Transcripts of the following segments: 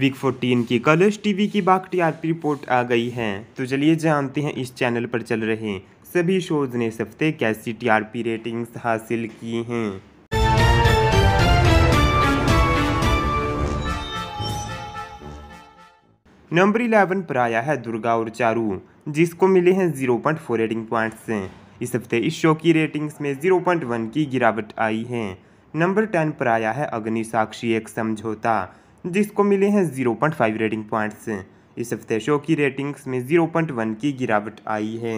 week 14 की colours TV की बाख्टियारती report आ गई है तो चलिए जानते हैं इस चैनल पर चल रहे सभी शोज ने इस हफ्ते कैसी टीआरपी रेटिंग्स हासिल की हैं नंबर 11 पर आया है दुर्गा और चारू जिसको मिले हैं 0.4 रेटिंग से इस हफ्ते इस शो की रेटिंग्स में 0.1 की गिरावट आई है नंबर 10 पर आया है अग्नि साक्षी एक समझौता जिसको मिले हैं 0.5 रेटिंग पॉइंट्स इस हफ्ते शो की रेटिंग्स में 0.1 की गिरावट आई है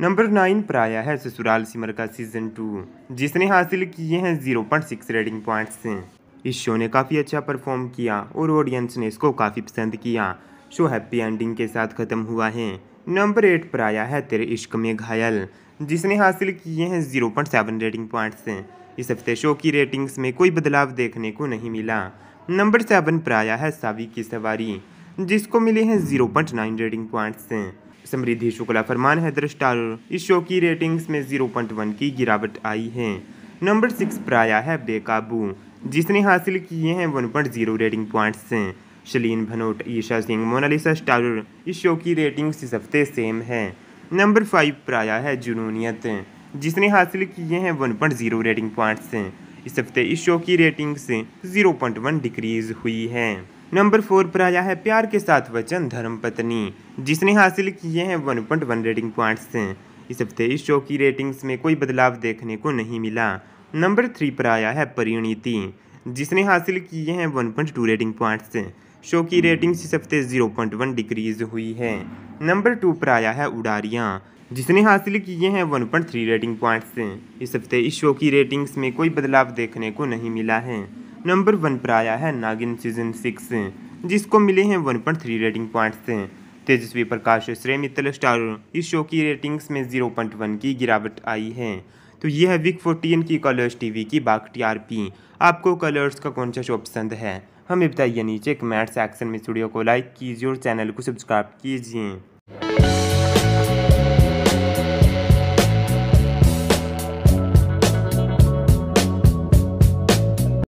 नंबर नाइन पर आया है ससुराल सिमर का सीजन टू जिसने हासिल किए हैं zero point six rating points इस शो ने काफ़ी अच्छा परफॉर्म किया और ऑडियंस ने इसको काफ़ी पसंद किया शो हैप्पी एंडिंग के साथ ख़त्म हुआ है नंबर एट पर आया है तेरे इश्क में घायल जिसने हासिल किए हैं 0.7 रेटिंग पॉइंट्स इस हफ्ते शो की रेटिंग्स में कोई बदलाव देखने को नहीं मिला नंबर सेवन पर आया है सावी की सवारी जिसको मिले हैं zero point nine rating points Samridhi Shukla Farman है दृष्टार इस शो की रेटिंग्स में जीरो पॉइंट वन की गिरावट आई है नंबर सिक्स पर आया है बेकाबू जिसने हासिल किए हैं one point zero rating points Shalin Bhanot Isha Singh Monalisa star इस शो की रेटिंग्स इस हफ्ते सेम है नंबर फाइव पर आया है जुनूनियत जिसने हासिल किए हैं one point zero rating points इस हफ्ते इस शो की रेटिंग से 0.1 डिक्रीज हुई है नंबर फोर पर आया है प्यार के साथ वचन धर्म पत्नी जिसने हासिल किए हैं 1.1 रेटिंग पॉइंट्स इस हफ्ते इस शो की रेटिंग्स में कोई बदलाव देखने को नहीं मिला नंबर थ्री पर आया है परिणीति जिसने हासिल किए हैं 1.2 रेटिंग पॉइंट्स शो की रेटिंग्स इस हफ्ते 0.1 डिक्रीज हुई है नंबर टू पर आया है उडारियाँ जिसने हासिल किए हैं one point three rating points से इस हफ्ते इस शो की रेटिंग्स में कोई बदलाव देखने को नहीं मिला है नंबर वन पर आया है नागिन सीजन सिक्स जिसको मिले हैं one point three rating points से तेजस्वी प्रकाश श्रेय मित्तल स्टार इस शो की रेटिंग्स में जीरो पॉइंट वन की गिरावट आई है तो यह है विक फोर्टीन की कलर्स टीवी की आर टीआरपी आपको कलर्स का कौन सा शो पसंद है हमें बताइए नीचे कमेंट सेक्शन में स्टूडियो को लाइक कीजिए और चैनल को सब्सक्राइब कीजिए